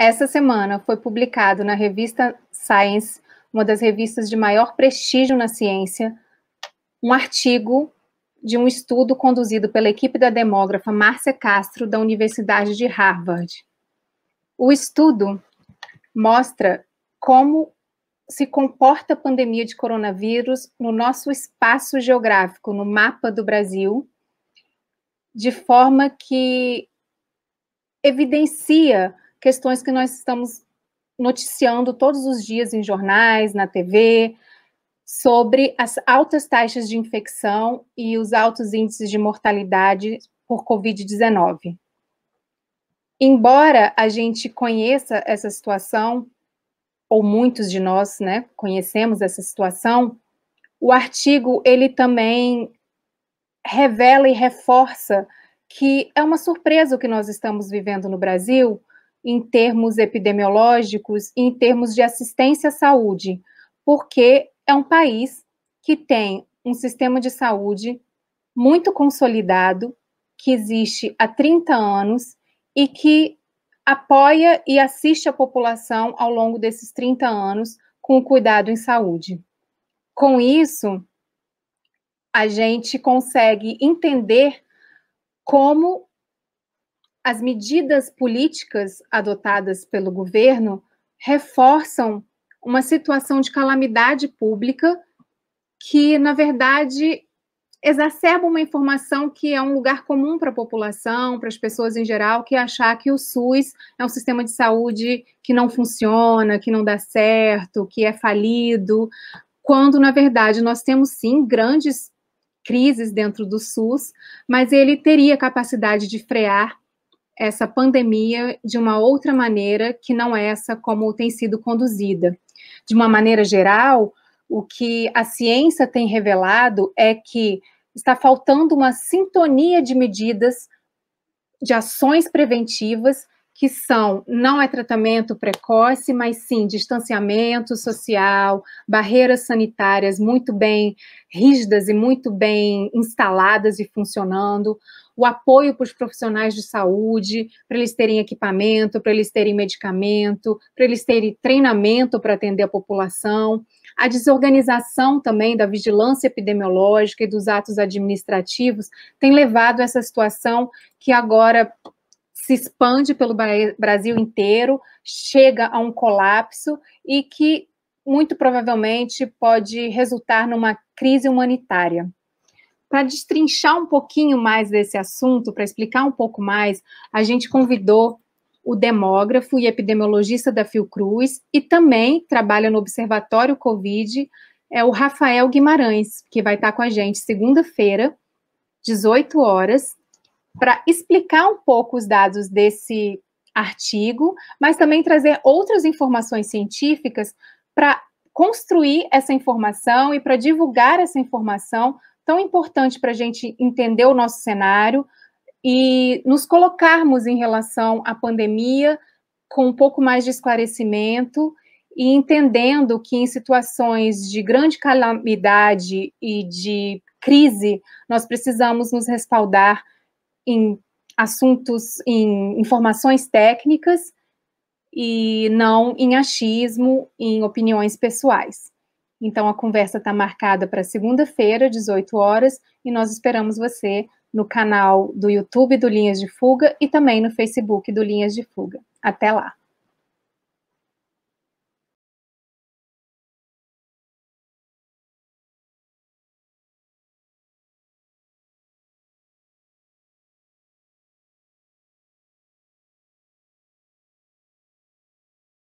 Essa semana foi publicado na revista Science, uma das revistas de maior prestígio na ciência, um artigo de um estudo conduzido pela equipe da demógrafa Márcia Castro, da Universidade de Harvard. O estudo mostra como se comporta a pandemia de coronavírus no nosso espaço geográfico, no mapa do Brasil, de forma que evidencia questões que nós estamos noticiando todos os dias em jornais, na TV, sobre as altas taxas de infecção e os altos índices de mortalidade por Covid-19. Embora a gente conheça essa situação, ou muitos de nós, né, conhecemos essa situação, o artigo ele também revela e reforça que é uma surpresa o que nós estamos vivendo no Brasil, em termos epidemiológicos, em termos de assistência à saúde, porque é um país que tem um sistema de saúde muito consolidado, que existe há 30 anos e que apoia e assiste a população ao longo desses 30 anos com o cuidado em saúde. Com isso, a gente consegue entender como as medidas políticas adotadas pelo governo reforçam uma situação de calamidade pública que, na verdade, exacerba uma informação que é um lugar comum para a população, para as pessoas em geral, que é achar que o SUS é um sistema de saúde que não funciona, que não dá certo, que é falido, quando, na verdade, nós temos sim grandes crises dentro do SUS, mas ele teria capacidade de frear essa pandemia de uma outra maneira que não essa como tem sido conduzida. De uma maneira geral, o que a ciência tem revelado é que está faltando uma sintonia de medidas de ações preventivas que são não é tratamento precoce, mas sim distanciamento social, barreiras sanitárias muito bem rígidas e muito bem instaladas e funcionando, o apoio para os profissionais de saúde, para eles terem equipamento, para eles terem medicamento, para eles terem treinamento para atender a população, a desorganização também da vigilância epidemiológica e dos atos administrativos tem levado a essa situação que agora se expande pelo Brasil inteiro, chega a um colapso e que muito provavelmente pode resultar numa crise humanitária. Para destrinchar um pouquinho mais desse assunto, para explicar um pouco mais, a gente convidou o demógrafo e epidemiologista da Fiocruz e também trabalha no Observatório Covid, é o Rafael Guimarães, que vai estar com a gente segunda-feira, 18 horas, para explicar um pouco os dados desse artigo, mas também trazer outras informações científicas para construir essa informação e para divulgar essa informação tão importante para a gente entender o nosso cenário e nos colocarmos em relação à pandemia com um pouco mais de esclarecimento e entendendo que em situações de grande calamidade e de crise, nós precisamos nos respaldar em assuntos, em informações técnicas e não em achismo, em opiniões pessoais. Então, a conversa está marcada para segunda-feira, 18 horas, e nós esperamos você no canal do YouTube do Linhas de Fuga e também no Facebook do Linhas de Fuga. Até lá!